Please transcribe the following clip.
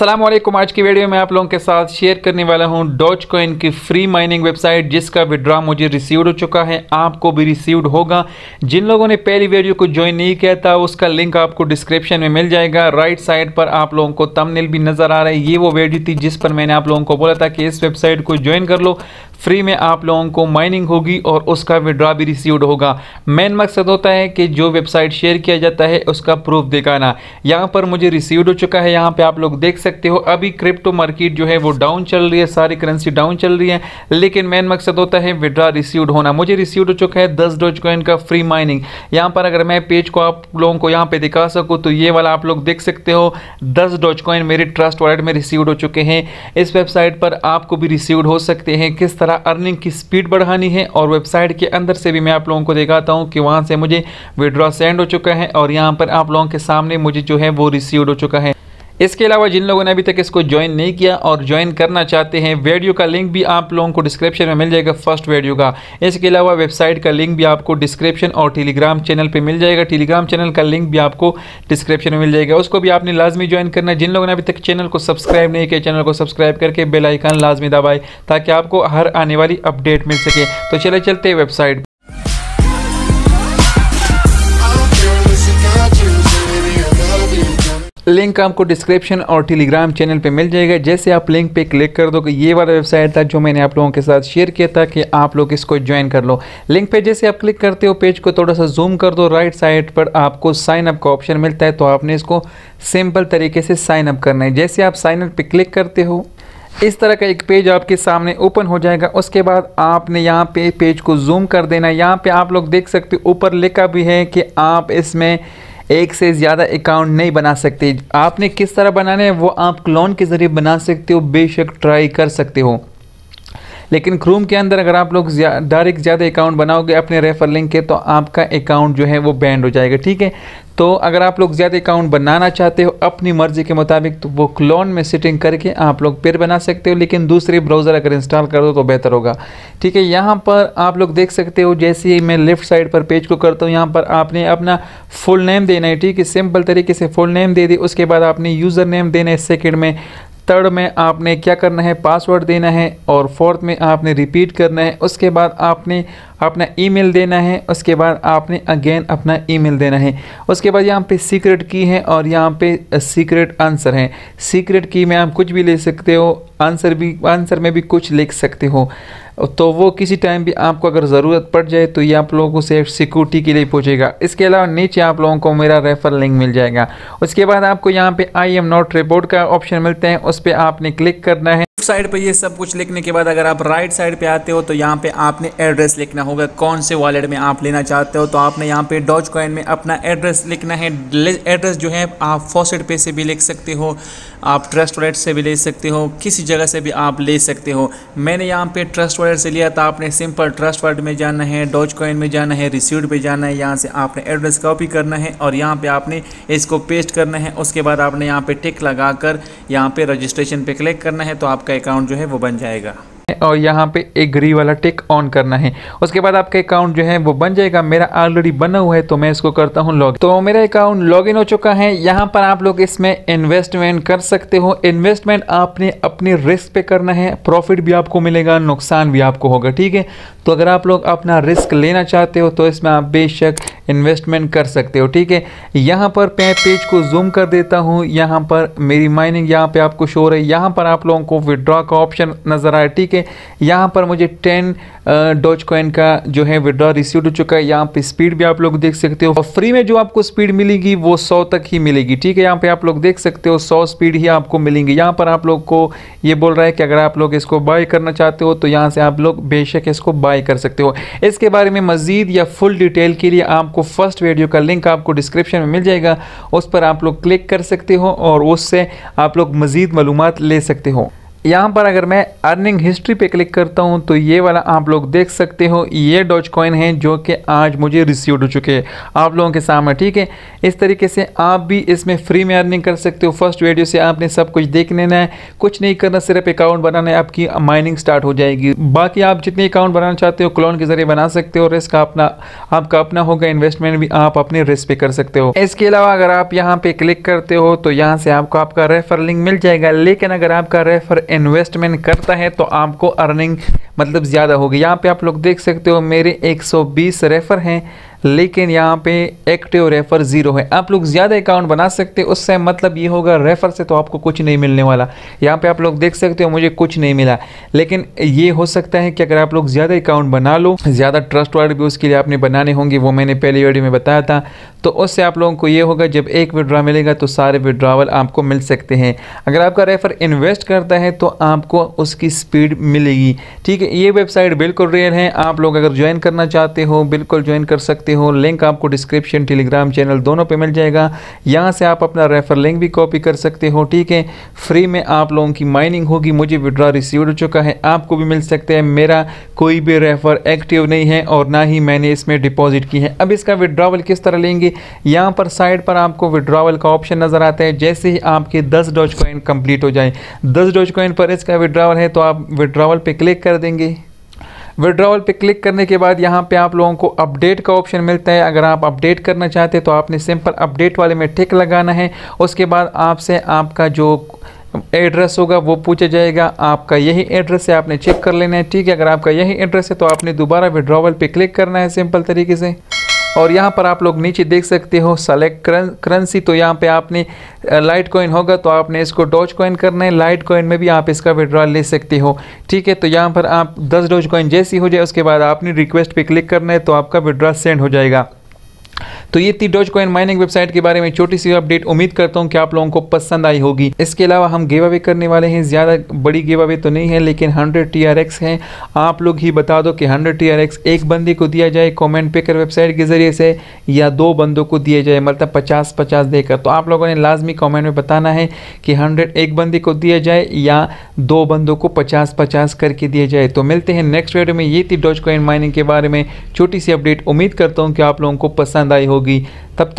असलम आज की वीडियो में आप लोगों के साथ शेयर करने वाला हूं डॉच कॉइन की फ्री माइनिंग वेबसाइट जिसका विड्रा मुझे रिसीव्ड हो चुका है आपको भी रिसीव्ड होगा जिन लोगों ने पहली वीडियो को ज्वाइन नहीं किया था उसका लिंक आपको डिस्क्रिप्शन में मिल जाएगा राइट साइड पर आप लोगों को तमनिल भी नज़र आ रहा है ये वो वीडियो थी जिस पर मैंने आप लोगों को बोला था कि इस वेबसाइट को ज्वाइन कर लो फ्री में आप लोगों को माइनिंग होगी और उसका विड्रा भी रिसीव्ड होगा मेन मकसद होता है कि जो वेबसाइट शेयर किया जाता है उसका प्रूफ दिखाना यहाँ पर मुझे रिसीव्ड हो चुका है यहाँ पे आप लोग देख सकते हो अभी क्रिप्टो मार्केट जो है वो डाउन चल रही है सारी करेंसी डाउन चल रही है लेकिन मेन मकसद होता है विड्रा रिसीव्ड होना मुझे रिसीव्ड हो चुका है दस डोज कॉइन का फ्री माइनिंग यहाँ पर अगर मैं पेज को आप लोगों को यहाँ पर दिखा सकूँ तो ये वाला आप लोग देख सकते हो दस डोज कॉइन मेरे ट्रस्ट वॉलेट में रिसीव्ड हो चुके हैं इस वेबसाइट पर आपको भी रिसीव्ड हो सकते हैं किस तरह तरह अर्निंग की स्पीड बढ़ानी है और वेबसाइट के अंदर से भी मैं आप लोगों को दिखाता हूँ कि वहाँ से मुझे विड्रॉ सेंड हो चुका है और यहाँ पर आप लोगों के सामने मुझे जो है वो रिसीव हो चुका है इसके अलावा जिन लोगों ने अभी तक इसको ज्वाइन नहीं किया और ज्वाइन करना चाहते हैं वीडियो का लिंक भी आप लोगों को डिस्क्रिप्शन में मिल जाएगा फर्स्ट वीडियो का इसके अलावा वेबसाइट का लिंक भी आपको डिस्क्रिप्शन और टेलीग्राम चैनल पर मिल जाएगा टेलीग्राम चैनल का लिंक भी आपको डिस्क्रिप्शन में मिल जाएगा उसको भी आपने लाजमी ज्वाइन करना जिन लोगों ने अभी तक चैनल को सब्सक्राइब नहीं किया चैनल को सब्सक्राइब करके बेलाइकान लाजमी दबाए ताकि आपको हर आने वाली अपडेट मिल सके तो चले चलते वेबसाइट लिंक आपको डिस्क्रिप्शन और टेलीग्राम चैनल पे मिल जाएगा जैसे आप लिंक पे क्लिक कर दो ये वाला वेबसाइट था जो मैंने आप लोगों के साथ शेयर किया था कि आप लोग इसको ज्वाइन कर लो लिंक पे जैसे आप क्लिक करते हो पेज को थोड़ा सा जूम कर दो राइट साइड पर आपको साइन अप का ऑप्शन मिलता है तो आपने इसको सिंपल तरीके से साइन अप करना है जैसे आप साइन अप पर क्लिक करते हो इस तरह का एक पेज आपके सामने ओपन हो जाएगा उसके बाद आपने यहाँ पे पेज को जूम कर देना यहाँ पे आप लोग देख सकते हो ऊपर लिखा भी है कि आप इसमें एक से ज़्यादा अकाउंट नहीं बना सकते आपने किस तरह बनाने हैं वो आप क्लोन के ज़रिए बना सकते हो बेशक ट्राई कर सकते हो लेकिन क्रूम के अंदर अगर आप लोग डायरेक्ट ज़्यादा अकाउंट बनाओगे अपने रेफर लिंक के तो आपका अकाउंट जो है वो बैंड हो जाएगा ठीक है तो अगर आप लोग ज़्यादा अकाउंट बनाना चाहते हो अपनी मर्ज़ी के मुताबिक तो वो क्लोन में सेटिंग करके आप लोग पेड़ बना सकते हो लेकिन दूसरे ब्राउज़र अगर इंस्टॉल कर दो तो बेहतर होगा ठीक है यहाँ पर आप लोग देख सकते हो जैसे ही मैं लेफ्ट साइड पर पेज को करता हूँ यहाँ पर आपने अपना फुल नेम देना है ठीक है सिंपल तरीके से फुल नेम दे दी उसके बाद आपने यूज़र नेम देना है सेकेंड में थर्ड में आपने क्या करना है पासवर्ड देना है और फोर्थ में आपने रिपीट करना है उसके बाद आपने अपना ईमेल देना है उसके बाद आपने अगेन अपना ईमेल देना है उसके बाद यहाँ पे सीक्रेट की है और यहाँ पे सीक्रेट आंसर है सीक्रेट की में आप कुछ भी ले सकते हो आंसर भी आंसर में भी कुछ लिख सकते हो तो वो किसी टाइम भी आपको अगर ज़रूरत पड़ जाए तो ये आप लोगों को सेफ सिक्योरिटी के लिए पूछेगा इसके अलावा नीचे आप लोगों को मेरा रेफर लिंक मिल जाएगा उसके बाद आपको यहाँ पे आई एम नॉट रिपोर्ट का ऑप्शन मिलते हैं उस पर आपने क्लिक करना है साइड पे ये सब कुछ लिखने के बाद अगर आप राइट साइड पे आते हो तो यहाँ पे आपने एड्रेस लिखना होगा कौन से वॉलेट में आप लेना चाहते हो तो आपने यहाँ पे डॉज कॉइन में अपना एड्रेस लिखना है एड्रेस जो है आप फॉसेट पे से भी लिख सकते हो आप ट्रस्ट वॉलेट से भी ले सकते हो किसी जगह से भी आप ले सकते हो मैंने यहाँ पर ट्रस्ट वॉलेट से लिया था तो आपने सिंपल ट्रस्ट वॉलेट में जाना है डॉज कॉइन में जाना है रिसीव पर जाना है यहाँ से आपने एड्रेस कॉपी करना है और यहाँ पर आपने इसको पेस्ट करना है उसके बाद आपने यहाँ पर टिक लगा कर यहाँ पर रजिस्ट्रेशन पर क्लिक करना है तो आप आपका अकाउंट जो है वो बन जाएगा है और यहाँ पे एग्री वाला टिक ऑन करना है उसके बाद आपका अकाउंट जो है वो बन जाएगा मेरा ऑलरेडी बना हुआ है तो मैं इसको करता हूँ लॉग तो मेरा अकाउंट लॉग हो चुका है यहाँ पर आप लोग इसमें इन्वेस्टमेंट कर सकते हो इन्वेस्टमेंट आपने अपने रिस्क पे करना है प्रॉफिट भी आपको मिलेगा नुकसान भी आपको होगा ठीक है तो अगर आप लोग अपना रिस्क लेना चाहते हो तो इसमें आप बेशक इन्वेस्टमेंट कर सकते हो ठीक है यहाँ पर मैं पेज को जूम कर देता हूँ यहाँ पर मेरी माइनिंग यहाँ पे आपको शोर है यहाँ पर आप लोगों को विड्रॉ का ऑप्शन नजर आया ठीक है है यहाँ पर मुझे टेन डॉच कॉइन का जो है विड्रॉ रिसीव हो चुका है यहाँ पे स्पीड भी आप लोग देख सकते हो और फ्री में जो आपको स्पीड मिलेगी वो सौ तक ही मिलेगी ठीक है यहाँ पे आप लोग देख सकते हो सौ स्पीड ही आपको मिलेंगी यहाँ पर आप लोग को ये बोल रहा है कि अगर आप लोग इसको बाय करना चाहते हो तो यहाँ से आप लोग बेशक इसको बाय कर सकते हो इसके बारे में मज़ीद या फुल डिटेल के लिए आपको फर्स्ट वीडियो का लिंक आपको डिस्क्रिप्शन में मिल जाएगा उस पर आप लोग क्लिक कर सकते हो और उससे आप लोग मज़ीद मालूम ले सकते हो यहाँ पर अगर मैं अर्निंग हिस्ट्री पे क्लिक करता हूँ तो ये वाला आप लोग देख सकते हो ये डॉच कॉइन है जो कि आज मुझे रिसीव हो चुके हैं आप लोगों के सामने ठीक है इस तरीके से आप भी इसमें फ्री में अर्निंग कर सकते हो फर्स्ट वीडियो से आपने सब कुछ देख लेना है कुछ नहीं करना सिर्फ अकाउंट बनाना है आपकी माइनिंग स्टार्ट हो जाएगी बाकी आप जितने अकाउंट बनाना चाहते हो क्लोन के जरिए बना सकते हो रिस्क अपना आपका अपना होगा इन्वेस्टमेंट भी आप अपने रिस्क पे कर सकते हो इसके अलावा अगर आप यहाँ पे क्लिक करते हो तो यहाँ से आपको आपका रेफर लिंक मिल जाएगा लेकिन अगर आपका रेफर इन्वेस्टमेंट करता है तो आपको अर्निंग मतलब ज़्यादा होगी यहाँ पे आप लोग देख सकते हो मेरे 120 रेफर हैं लेकिन यहाँ पे एक्टिव रेफर ज़ीरो है आप लोग ज़्यादा अकाउंट बना सकते हो उससे मतलब ये होगा रेफ़र से तो आपको कुछ नहीं मिलने वाला यहाँ पे आप लोग देख सकते हो मुझे कुछ नहीं मिला लेकिन ये हो सकता है कि अगर आप लोग ज़्यादा अकाउंट बना लो ज़्यादा ट्रस्ट वर्ड भी उसके लिए आपने बनाने होंगे वो मैंने पहले वीडियो में बताया था तो उससे आप लोगों को ये होगा जब एक विड्रा मिलेगा तो सारे विड्रावल आपको मिल सकते हैं अगर आपका रेफ़र इन्वेस्ट करता है तो आपको उसकी स्पीड मिलेगी ठीक है ये वेबसाइट बिल्कुल रियल है आप लोग अगर ज्वाइन करना चाहते हो बिल्कुल ज्वाइन कर सकते सकते हो लिंक आपको डिस्क्रिप्शन टेलीग्राम चैनल दोनों पे मिल जाएगा यहाँ से आप अपना रेफर लिंक भी कॉपी कर सकते हो ठीक है फ्री में आप लोगों की माइनिंग होगी मुझे विड्रॉ रिसीव हो चुका है आपको भी मिल सकते हैं मेरा कोई भी रेफर एक्टिव नहीं है और ना ही मैंने इसमें डिपॉजिट की है अब इसका विड्रॉवल किस तरह लेंगे यहाँ पर साइड पर आपको विड्रावल का ऑप्शन नज़र आता है जैसे ही आपके दस डॉज कॉइन कंप्लीट हो जाए दस डॉज कॉइन पर इसका विड्रावल है तो आप विड्रावल पर क्लिक कर देंगे विड्रॉवल पे क्लिक करने के बाद यहाँ पे आप लोगों को अपडेट का ऑप्शन मिलता है अगर आप अपडेट करना चाहते तो आपने सिंपल अपडेट वाले में टिक लगाना है उसके बाद आपसे आपका जो एड्रेस होगा वो पूछा जाएगा आपका यही एड्रेस है आपने चेक कर लेना है ठीक है अगर आपका यही एड्रेस है तो आपने दोबारा विड्रॉवल पे क्लिक करना है सिंपल तरीके से और यहाँ पर आप लोग नीचे देख सकते हो सेलेक्ट करेंसी तो यहाँ पे आपने लाइट कॉइन होगा तो आपने इसको डॉज कॉइन करना है लाइट कॉइन में भी आप इसका विड्रॉल ले सकते हो ठीक है तो यहाँ पर आप दस डॉज कॉइन जैसी हो जाए उसके बाद आपने रिक्वेस्ट पर क्लिक करना है तो आपका विड्रॉल सेंड हो जाएगा तो ये थी डॉज कॉइन माइनिंग वेबसाइट के बारे में छोटी सी अपडेट उम्मीद करता हूँ कि आप लोगों को पसंद आई होगी इसके अलावा हम गेव अवे करने वाले हैं ज़्यादा बड़ी गेव अवे तो नहीं है लेकिन हंड्रेड टी आर एक्स आप लोग ही बता दो कि हंड्रेड टी आर एक्स एक बंदे को दिया जाए कॉमेंट पे कर वेबसाइट के ज़रिए से या दो बंदों को दिया जाए मतलब पचास पचास देकर तो आप लोगों ने लाजमी कॉमेंट में बताना है कि हंड्रेड एक बंदे को दिया जाए या दो बंदों को पचास पचास करके दिया जाए तो मिलते हैं नेक्स्ट वीडियो में ये थी डॉज कॉइन माइनिंग के बारे में छोटी सी अपडेट उम्मीद करता हूँ कि आप लोगों को पसंद आई होगी होगी तब तक